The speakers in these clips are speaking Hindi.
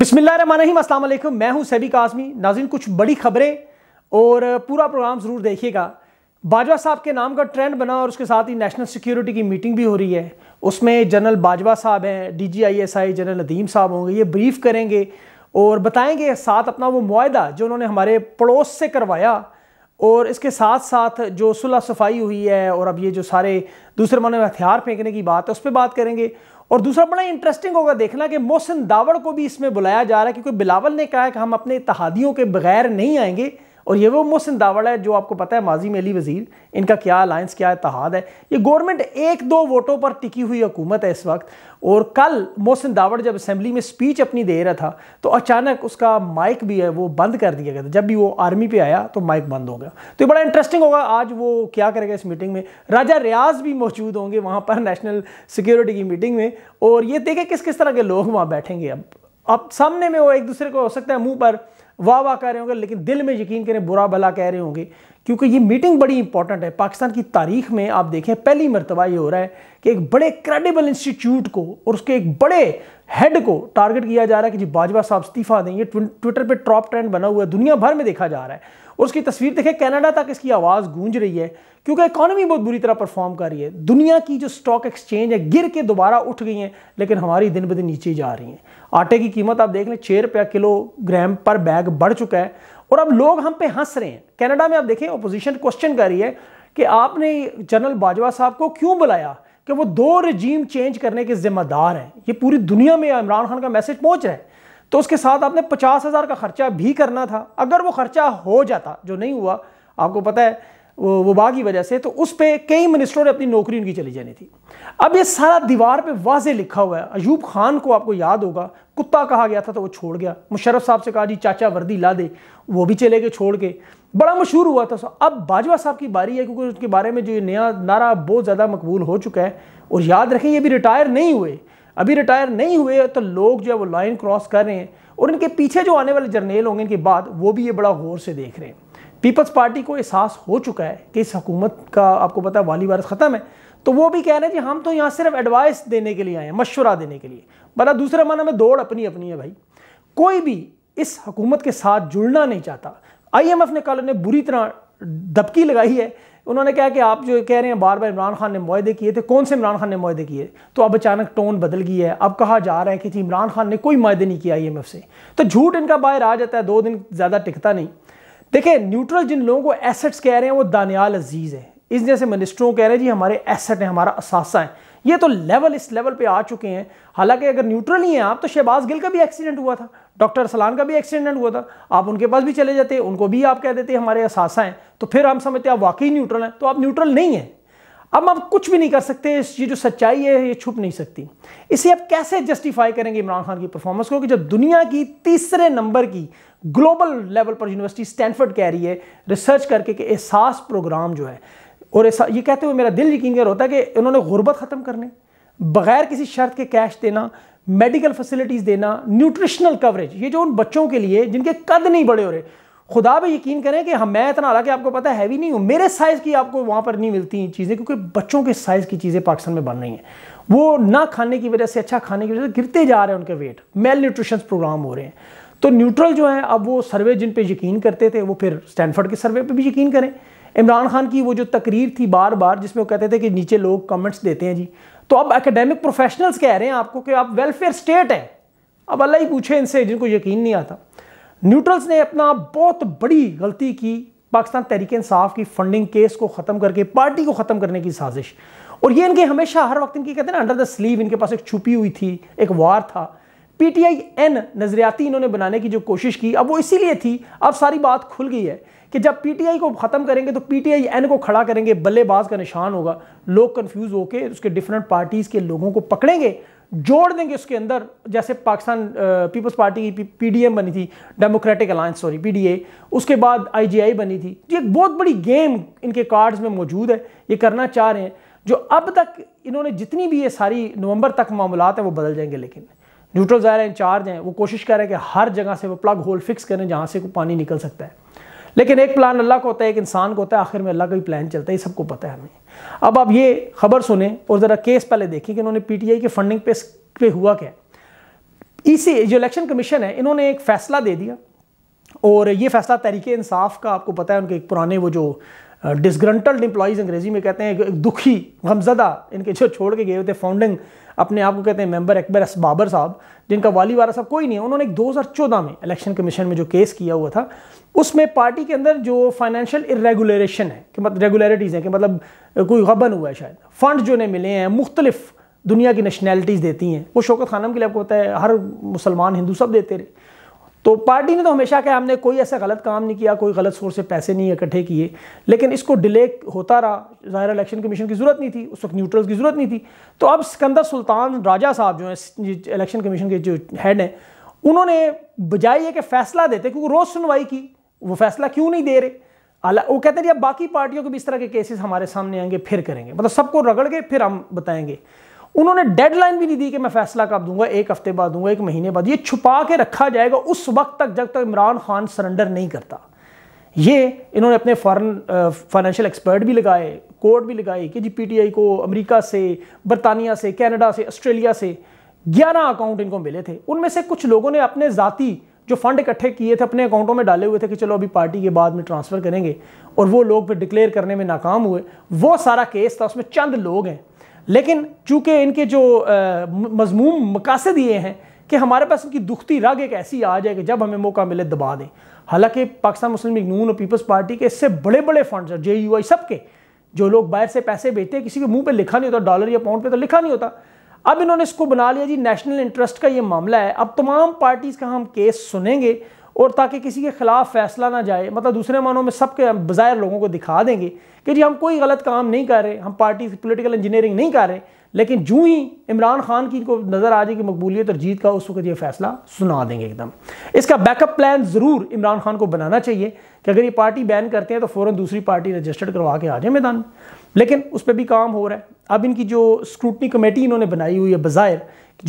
बिस्मिल्लाम मैं हूं सैबिक आजमी नाजिन कुछ बड़ी खबरें और पूरा प्रोग्राम ज़रूर देखिएगा बाजवा साहब के नाम का ट्रेंड बना और उसके साथ ही नेशनल सिक्योरिटी की मीटिंग भी हो रही है उसमें जनरल बाजवा साहब हैं D G I S I general Nadeem साहब होंगे ये ब्रीफ करेंगे और बताएँगे साथ अपना वो माहा जो उन्होंने हमारे पड़ोस से करवाया और इसके साथ साथ जो सुलह सफाई हुई है और अब ये जो सारे दूसरे मन में हथियार फेंकने की बात है उस पर बात करेंगे और दूसरा बड़ा इंटरेस्टिंग होगा देखना कि मोहसिन दावड़ को भी इसमें बुलाया जा रहा है क्योंकि बिलावल ने कहा है कि हम अपने इतिहादियों के बगैर नहीं आएंगे और ये वो मोहसिन दावड़ है जो आपको पता है माजी में अली वज़ीर इनका क्या अलायंस क्या इतिहाद है ये गवर्नमेंट एक दो वोटों पर टिकी हुई हुकूमत है इस वक्त और कल मोहसिन दावड़ जब असम्बली में स्पीच अपनी दे रहा था तो अचानक उसका माइक भी है वो बंद कर दिया गया था जब भी वो आर्मी पे आया तो माइक बंद हो गया तो ये बड़ा इंटरेस्टिंग होगा आज वो क्या करेगा इस मीटिंग में राजा रियाज भी मौजूद होंगे वहाँ पर नेशनल सिक्योरिटी की मीटिंग में और ये देखें किस किस तरह के लोग वहाँ बैठेंगे अब अब सामने में वो एक दूसरे को हो सकता है मुँह पर वाह वाह कह रहे होंगे लेकिन दिल में यकीन करें बुरा भला कह रहे होंगे क्योंकि ये मीटिंग बड़ी इंपॉर्टेंट है पाकिस्तान की तारीख में आप देखें पहली मरतबा ये हो रहा है कि एक बड़े क्रेडिबल इंस्टीट्यूट को और उसके एक बड़े हेड को टारगेट किया जा रहा है कि जी बाजवा साहब इस्तीफा दें ये ट्विटर पर टॉप ट्रेंड बना हुआ है दुनिया भर में देखा जा रहा है और उसकी तस्वीर देखें कनाडा तक इसकी आवाज़ गूंज रही है क्योंकि इकॉनमी बहुत बुरी तरह परफॉर्म कर रही है दुनिया की जो स्टॉक एक्सचेंज है गिर के दोबारा उठ गई हैं लेकिन हमारी दिन ब दिन नीचे जा रही हैं आटे की कीमत आप देख लें छः रुपया किलो ग्राम पर बैग बढ़ चुका है और अब लोग हम पे हंस रहे हैं कनाडा में आप देखें अपोजिशन क्वेश्चन कर रही है कि आपने जनरल बाजवा साहब को क्यों बुलाया कि वो दो रजीम चेंज करने के जिम्मेदार हैं ये पूरी दुनिया में इमरान खान का मैसेज पहुंच रहा है तो उसके साथ आपने पचास हज़ार का खर्चा भी करना था अगर वो खर्चा हो जाता जो नहीं हुआ आपको पता है वो वबा की वजह से तो उस पर कई मिनिस्टरों ने अपनी नौकरी उनकी चली जानी थी अब ये सारा दीवार पे वाजे लिखा हुआ है अयूब खान को आपको याद होगा कुत्ता कहा गया था तो वो छोड़ गया मुशरफ साहब से कहा जी चाचा वर्दी ला दे वो भी चले गए छोड़ के बड़ा मशहूर हुआ था अब बाजवा साहब की बारी है क्योंकि उसके बारे में जो ये नया नारा बहुत ज़्यादा मकबूल हो चुका है और याद रखें ये भी रिटायर नहीं हुए अभी रिटायर नहीं हुए तो लोग जो है वो लाइन क्रॉस कर रहे हैं और इनके पीछे जो आने वाले जर्नेल होंगे इनके बाद वो भी ये बड़ा गौर से देख रहे हैं पीपल्स पार्टी को एहसास हो चुका है कि इस हकूमत का आपको पता है वाली वारस ख़त्म है तो वो भी कह रहे हैं कि हम तो यहाँ सिर्फ एडवाइस देने के लिए आए हैं मशवरा देने के लिए बड़ा दूसरा माना में दौड़ अपनी अपनी है भाई कोई भी इस हकूमत के साथ जुड़ना नहीं चाहता आईएमएफ ने कल उन्हें बुरी तरह दबकी लगाई है उन्होंने कहा कि आप जो कह रहे हैं बार बार इमरान खान ने माहदे किए थे कौन से इमरान खान ने माहदे किए तो अब अचानक टोन बदल गई है अब कहा जा रहा है कि जी इमरान खान ने कोई माहदे नहीं किया आई से तो झूठ इनका बाहर आ जाता है दो दिन ज़्यादा टिकता नहीं देखिए न्यूट्रल जिन लोगों को एसेट्स कह रहे हैं वो दानियाल अजीज़ है इस जैसे मिनिस्टरों कह रहे हैं जी हमारे एसेट हैं हमारा असासा है ये तो लेवल इस लेवल पे आ चुके हैं हालांकि अगर न्यूट्रल ही हैं आप तो शहबाज गिल का भी एक्सीडेंट हुआ था डॉक्टर सलान का भी एक्सीडेंट हुआ था आप उनके पास भी चले जाते उनको भी आप कह देते हमारे असासा हैं तो फिर हम समझते हैं आप वाकई न्यूट्रल हैं तो आप न्यूट्रल नहीं हैं अब आप कुछ भी नहीं कर सकते ये जो सच्चाई है ये छुप नहीं सकती इसे आप कैसे जस्टिफाई करेंगे इमरान खान की परफॉर्मेंस को कि जब दुनिया की तीसरे नंबर की ग्लोबल लेवल पर यूनिवर्सिटी स्टैनफर्ड कह रही है रिसर्च करके कि एहसास प्रोग्राम जो है और ये कहते हुए मेरा दिल यकीन कर होता है कि उन्होंने गुर्बत ख़त्म करने बगैर किसी शर्त के कैश देना मेडिकल फैसिलिटीज़ देना न्यूट्रिशनल कवरेज ये जो उन बच्चों के लिए जिनके कद नहीं बड़े हो रहे खुदा पे यकीन करें कि हम मैं इतना हालांकि आपको पता है हैवी नहीं हूँ मेरे साइज़ की आपको वहाँ पर नहीं मिलती चीज़ें क्योंकि बच्चों के साइज़ की चीज़ें पाकिस्तान में बन रही हैं वो ना खाने की वजह से अच्छा खाने की वजह से गिरते जा रहे हैं उनके वेट मेल न्यूट्रिशन प्रोग्राम हो रहे हैं तो न्यूट्रल जो है अब वो सर्वे जिन पर यकीन करते थे वो फिर स्टैनफर्ड के सर्वे पर भी यकीन करें इमरान खान की वो जो तकरीर थी बार बार जिसमें वो कहते थे कि नीचे लोग कमेंट्स देते हैं जी तो अब एकेडमिक प्रोफेशनल्स कह रहे हैं आपको कि आप वेलफेयर स्टेट हैं अब अल्लाह ही पूछे इनसे जिनको यकीन नहीं आता न्यूट्रल्स ने अपना बहुत बड़ी गलती की पाकिस्तान तहरीक इंसाफ की फंडिंग केस को ख़त्म करके पार्टी को ख़त्म करने की साजिश और ये इनके हमेशा हर वक्त इनकी कहते हैं ना अंडर द स्लीव इनके पास एक छुपी हुई थी एक वार था पीटीआई एन नज़रियाती इन्होंने बनाने की जो कोशिश की अब वो इसीलिए थी अब सारी बात खुल गई है कि जब पीटीआई को ख़त्म करेंगे तो पीटीआई एन को खड़ा करेंगे बल्लेबाज का निशान होगा लोग कन्फ्यूज़ होकर उसके डिफरेंट पार्टीज़ के लोगों को पकड़ेंगे जोड़ देंगे उसके अंदर जैसे पाकिस्तान पीपल्स पार्टी की पीडीएम बनी थी डेमोक्रेटिक अलायंस सॉरी पीडीए उसके बाद आईजीआई बनी थी ये एक बहुत बड़ी गेम इनके कार्ड्स में मौजूद है ये करना चाह रहे हैं जो अब तक इन्होंने जितनी भी ये सारी नवंबर तक मामला हैं वो बदल जाएंगे लेकिन न्यूट्रल ज़ाहिर इंचार्ज हैं वो कोशिश कर रहे हैं कि हर जगह से वो प्लग होल फिक्स करें जहाँ से पानी निकल सकता है लेकिन एक प्लान अल्लाह को होता है एक इंसान को होता है आखिर में अल्लाह का भी प्लान चलता है ये सबको पता है हमें अब आप ये खबर सुने और ज़रा केस पहले देखें कि इन्होंने पीटीआई के फंडिंग पे पे हुआ क्या इसी जो इलेक्शन कमीशन है इन्होंने एक फैसला दे दिया और ये फैसला तरीके इंसाफ का आपको पता है उनके एक पुराने वो जो डिसग्रंटल्ड एम्प्लॉयज़ अंग्रेज़ी में कहते हैं दुखी गमजदा इनके जो छोड़ के गए थे फाउंडिंग अपने आप को कहते हैं मेंबर अकबर एस बाबर साहब जिनका वाली वारा साहब कोई नहीं है उन्होंने दो हज़ार चौदह में इलेक्शन कमीशन में जो केस किया हुआ था उसमें पार्टी के अंदर जो फाइनेंशियल इरेगुलरेशन है कि मतलब रेगुलरिटीज़ हैं कि मतलब कोई गबन हुआ है शायद फंड जो उन्हें मिले हैं मुख्तलिफ दुनिया की नेशनैलिटीज़ देती हैं वो शौकत खानम के लिए आपको पता है हर मुसलमान हिंदू सब देते रहे तो पार्टी ने तो हमेशा कहा हमने कोई ऐसा गलत काम नहीं किया कोई गलत सोर्स से पैसे नहीं इकट्ठे किए लेकिन इसको डिले होता रहा ज़ाहिर इलेक्शन कमीशन की ज़रूरत नहीं थी उस वक्त न्यूट्रल्स की ज़रूरत नहीं थी तो अब सिकंदर सुल्तान राजा साहब जो हैं इलेक्शन कमीशन के जो हेड हैं उन्होंने बजाय ये कि फैसला देते क्योंकि रोज़ सुनवाई की वो फैसला क्यों नहीं दे रहे अला वो कहते हैं अब बाकी पार्टियों के भी इस तरह के केसेस हमारे सामने आएंगे फिर करेंगे मतलब सबको रगड़ के फिर हम बताएंगे उन्होंने डेडलाइन भी नहीं दी कि मैं फैसला कब दूंगा एक हफ्ते बाद दूंगा एक महीने बाद ये छुपा के रखा जाएगा उस वक्त तक जब तक इमरान खान सरेंडर नहीं करता ये इन्होंने अपने फॉरन फाइनेंशियल एक्सपर्ट भी लगाए कोर्ट भी लगाई कि जी पीटीआई को अमेरिका से बरतानिया से कनाडा से ऑस्ट्रेलिया से ग्यारह अकाउंट इनको मिले थे उनमें से कुछ लोगों ने अपने ज़ाती जो फंड इकट्ठे किए थे अपने अकाउंटों में डाले हुए थे कि चलो अभी पार्टी के बाद में ट्रांसफ़र करेंगे और वो लोग फिर डिक्लेयर करने में नाकाम हुए वो सारा केस था उसमें चंद लोग हैं लेकिन चूंकि इनके जो मजमूम मकासद ये हैं कि हमारे पास इनकी दुखती रग एक ऐसी आ जाए कि जब हमें मौका मिले दबा दें हालांकि पाकिस्तान मुस्लिम लीग नून और पीपल्स पार्टी के इससे बड़े बड़े फंड्स जे यू आई सब के जो लोग बाहर से पैसे बेचते हैं किसी के मुंह पे लिखा नहीं होता डॉलर या पाउंड पे तो लिखा नहीं होता अब इन्होंने इसको बना लिया जी नेशनल इंटरेस्ट का ये मामला है अब तमाम पार्टीज़ का हम केस सुनेंगे और ताकि किसी के ख़िलाफ़ फैसला ना जाए मतलब दूसरे मानों में सबके हम लोगों को दिखा देंगे कि जी हम कोई गलत काम नहीं कर रहे हम पार्टी पोलिटिकल इंजीनियरिंग नहीं कर रहे लेकिन जूँ ही इमरान खान की इनको नज़र आ जाएगी मकबूलियत और जीत का उस वक्त ये फैसला सुना देंगे एकदम इसका बैकअप प्लान ज़रूर इमरान खान को बनाना चाहिए कि अगर ये पार्टी बैन करते हैं तो फ़ौरन दूसरी पार्टी रजिस्टर्ड करवा के आ जाए मैदान में लेकिन उस पर भी काम हो रहा है अब इनकी जो स्क्रूटनी कमेटी इन्होंने बनाई हुई है बाज़ाहिर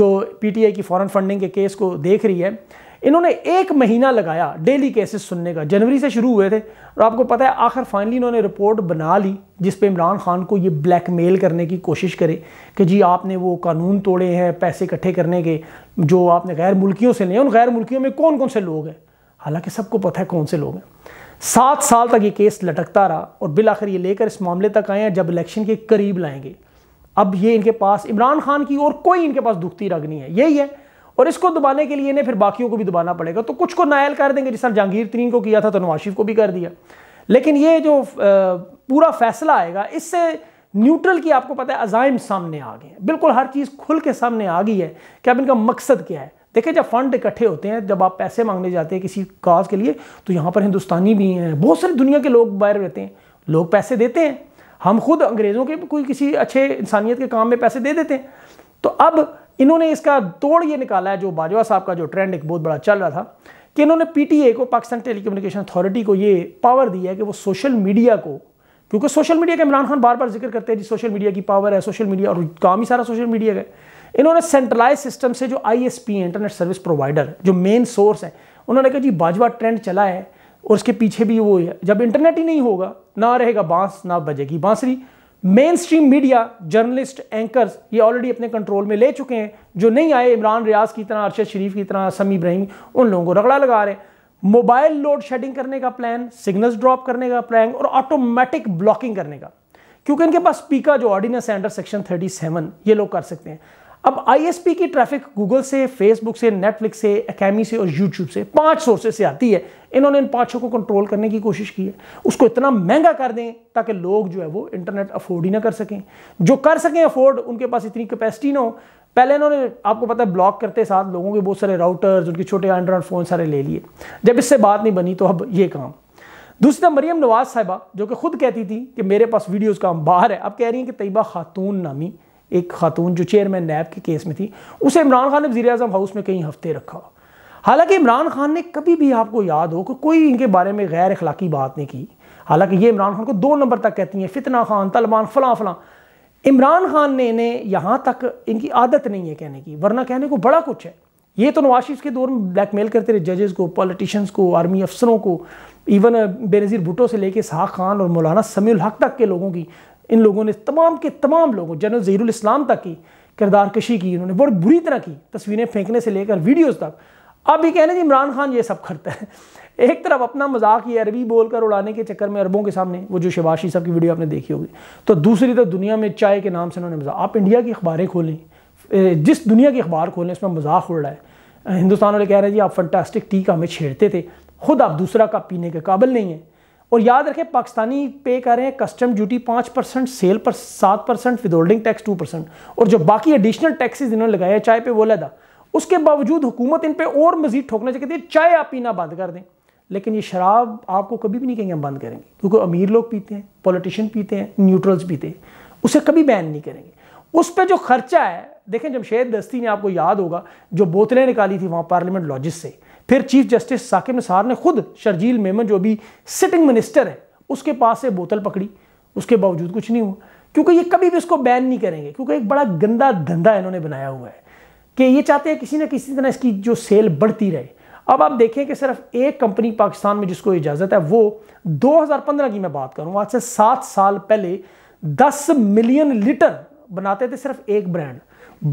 जो आई की फ़ॉरन फंडिंग के केस को देख रही है इन्होंने एक महीना लगाया डेली केसेस सुनने का जनवरी से शुरू हुए थे और आपको पता है आखिर फाइनली इन्होंने रिपोर्ट बना ली जिस पे इमरान खान को ये ब्लैकमेल करने की कोशिश करे कि जी आपने वो कानून तोड़े हैं पैसे इकट्ठे करने के जो आपने गैर मुल्कियों से लिए उन गैर मुल्कियों में कौन कौन से लोग हैं हालांकि सबको पता है कौन से लोग हैं सात साल तक ये केस लटकता रहा और बिल आखिर ये लेकर इस मामले तक आए हैं जब इलेक्शन के करीब लाएंगे अब ये इनके पास इमरान खान की और कोई इनके पास दुखती रग नहीं है यही है और इसको दबाने के लिए इन्हें फिर बाकियों को भी दबाना पड़ेगा तो कुछ को नायल कर देंगे जिस तरह जहांगीर तरीन को किया था तो नवाशिफ को भी कर दिया लेकिन ये जो पूरा फैसला आएगा इससे न्यूट्रल की आपको पता है अजाइम सामने आ गए बिल्कुल हर चीज़ खुल के सामने आ गई है कि अब इनका मकसद क्या है देखिए जब फंड इकट्ठे होते हैं जब आप पैसे मांगने जाते हैं किसी काज के लिए तो यहाँ पर हिंदुस्तानी भी हैं बहुत सारी दुनिया के लोग बाहर रहते हैं लोग पैसे देते हैं हम खुद अंग्रेज़ों के कोई किसी अच्छे इंसानियत के काम में पैसे दे देते हैं तो अब इन्होंने इसका तोड़ ये निकाला है जो बाजवा साहब का जो ट्रेंड एक बहुत बड़ा चल रहा था कि इन्होंने पीटीए को पाकिस्तान टेलीकम्युनिकेशन अथॉरिटी को ये पावर दी है कि वो सोशल मीडिया को क्योंकि सोशल मीडिया का इमरान खान बार बार जिक्र करते हैं जी सोशल मीडिया की पावर है सोशल मीडिया और काम ही सारा सोशल मीडिया का इन्होंने सेंट्रलाइज सिस्टम से जो आई इंटरनेट सर्विस प्रोवाइडर जो मेन सोर्स है उन्होंने कहा जी बाजवा ट्रेंड चला है और उसके पीछे भी वो है जब इंटरनेट ही नहीं होगा ना रहेगा बांस ना बजेगी बांसरी main stream media journalist anchors ये ऑलरेडी अपने कंट्रोल में ले चुके हैं जो नहीं आए इमरान रियाज की तरह अरशद शरीफ की तरह समी इब्राहिम उन लोगों को रगड़ा लगा रहे हैं मोबाइल लोड शेडिंग करने का प्लान सिग्नल्स ड्रॉप करने का प्लान और ऑटोमेटिक ब्लॉकिंग करने का क्योंकि इनके पास स्पीकर जो ऑर्डिनेंस एंडर सेक्शन 37 ये लोग कर सकते हैं अब आईएसपी की ट्रैफिक गूगल से फेसबुक से नेटफ्लिक्स से अकेमी से और यूट्यूब से पांच सोर्सेज से आती है इन्होंने इन पांचों को कंट्रोल करने की कोशिश की है उसको इतना महंगा कर दें ताकि लोग जो है वो इंटरनेट अफोर्ड ही ना कर सकें जो कर सकें अफोर्ड उनके पास इतनी कैपेसिटी ना हो पहले इन्होंने आपको पता है ब्लॉक करते साथ लोगों के बहुत सारे राउटर्स उनके छोटे एंड्रॉइड फ़ोन सारे ले लिए जब इससे बात नहीं बनी तो अब ये काम दूसरी तरफ मरियम नवाज साहिबा जो कि खुद कहती थी कि मेरे पास वीडियोज़ काम बाहर है अब कह रही हैं कि तयबा खातून नामी एक खातून जो चेयरमैन नैब के केस में थी उसे इमरान खान ने वजी अजम हाउस में कई हफ्ते रखा हालांकि इमरान खान ने कभी भी आपको याद हो कि कोई इनके बारे में गैर अखलाकी बात नहीं की हालांकि ये इमरान खान को दो नंबर तक कहती हैं फितना खान तलबान फलां फलां इमरान खान ने इन्हें यहाँ तक इनकी आदत नहीं है कहने की वरना कहने को बड़ा कुछ है ये तो नवाशिफ के दौर में ब्लैकमेल करते रहे जजेस को पॉलिटिशियंस को आर्मी अफसरों को इवन बेनज़ीर भुटो से लेके साह खान और मौलाना समी हक तक के लोगों की इन लोगों ने तमाम के तमाम लोगों जनरल जहीरुल इस्लाम तक की किरदार कशी की इन्होंने बहुत बुरी तरह की तस्वीरें फेंकने से लेकर वीडियोस तक अब ये कहने जी इमरान खान ये सब करता है एक तरफ अपना मजाक ये अरबी बोलकर उड़ाने के चक्कर में अरबों के सामने वो जो शबाशी साहब की वीडियो आपने देखी होगी तो दूसरी तरफ दुनिया में चाय के नाम से उन्होंने मजाक आप इंडिया की अखबारें खोलें जिस दुनिया की अखबार खोलें उसमें मजाक उड़ रहा है हिंदुस्तान वाले कह रहे हैं जी आप फंटास्टिक टी का हमें छेड़ते थे खुद आप दूसरा कप पीने के काबिल नहीं है और याद रखें पाकिस्तानी पे कर रहे हैं कस्टम ड्यूटी पाँच परसेंट सेल पर सात percent withholding tax two percent और जो बाकी एडिशनल टैक्सेस इन्होंने लगाए हैं चाय पे वो लदा उसके बावजूद हुकूमत इन पर और मजीद ठोकना चाहिए चाय आप पीना बंद कर दें लेकिन ये शराब आपको कभी भी नहीं कहेंगे हम बंद करेंगे क्योंकि अमीर लोग पीते हैं पॉलिटिशियन पीते हैं न्यूट्रल्स पीते हैं उसे कभी बैन नहीं करेंगे उस पर जो खर्चा है देखें जमशेद दस्ती ने आपको याद होगा जो बोतलें निकाली थी वहाँ पार्लियामेंट लॉजिस्ट से फिर चीफ जस्टिस साकिब निसार ने खुद शर्जील मेमन जो अभी सिटिंग मिनिस्टर है उसके पास से बोतल पकड़ी उसके बावजूद कुछ नहीं हुआ क्योंकि ये कभी भी उसको बैन नहीं करेंगे क्योंकि एक बड़ा गंदा धंधा इन्होंने बनाया हुआ है कि ये चाहते हैं किसी ना किसी तरह इसकी जो सेल बढ़ती रहे अब आप देखें कि सिर्फ एक कंपनी पाकिस्तान में जिसको इजाज़त है वो 2015 की मैं बात करूं आज से सात साल पहले 10 मिलियन लीटर बनाते थे सिर्फ एक ब्रांड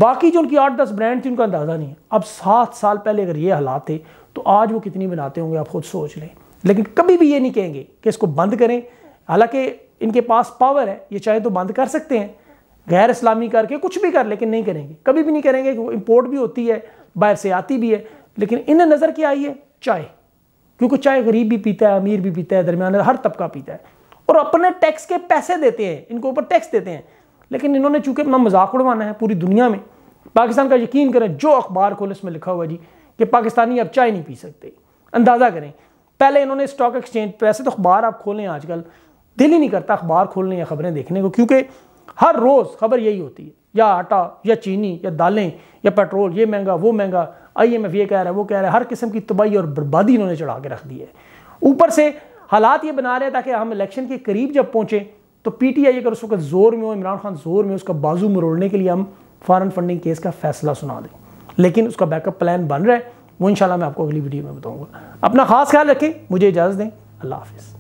बाकी जो उनकी आठ दस ब्रांड थी उनका अंदाज़ा नहीं है अब सात साल पहले अगर ये हालात थे तो आज वो कितनी बनाते होंगे आप खुद सोच लें लेकिन कभी भी ये नहीं कहेंगे कि इसको बंद करें हालांकि इनके पास पावर है ये चाहे तो बंद कर सकते हैं गैर इस्लामी करके कुछ भी कर लेकिन नहीं करेंगे कभी भी नहीं करेंगे कि वो इम्पोर्ट भी होती है बाहर से आती भी है लेकिन इन्हें नज़र क्या आई है चाय क्योंकि चाय गरीब भी पीता है अमीर भी पीता है दरमियान हर तबका पीता है और अपने टैक्स के पैसे देते हैं इनके ऊपर टैक्स देते हैं लेकिन इन्होंने चूंकि अपना मजाक उड़वाना है पूरी दुनिया में पाकिस्तान का यकीन करें जो अखबार खोल इसमें लिखा हुआ जी कि पाकिस्तानी अब चाय नहीं पी सकते अंदाज़ा करें पहले इन्होंने स्टॉक एक्सचेंज वैसे तो अखबार आप खोलें आजकल दिल ही नहीं करता अखबार खोलने या खबरें देखने को क्योंकि हर रोज़ खबर यही होती है या आटा या चीनी या दालें या पेट्रोल ये महंगा वो महंगा आई एम एफ ये कह रहा है वो कह रहा है हर किस्म की तबाही और बर्बादी इन्होंने चढ़ा के रख दी है ऊपर से हालात ये बना रहे ताकि हम इलेक्शन के करीब जब पहुँचें तो पी टी आई अगर उस वक्त जोर में हो इमरान खान जोर में उसका बाजू मरोड़ने के लिए हम फॉरन फंडिंग केस का फैसला सुना दें लेकिन उसका बैकअप प्लान बन रहा है वो इंशाल्लाह मैं आपको अगली वीडियो में बताऊँगा अपना खास ख्याल रखें मुझे इजाज़त दें अल्लाह हाफिज़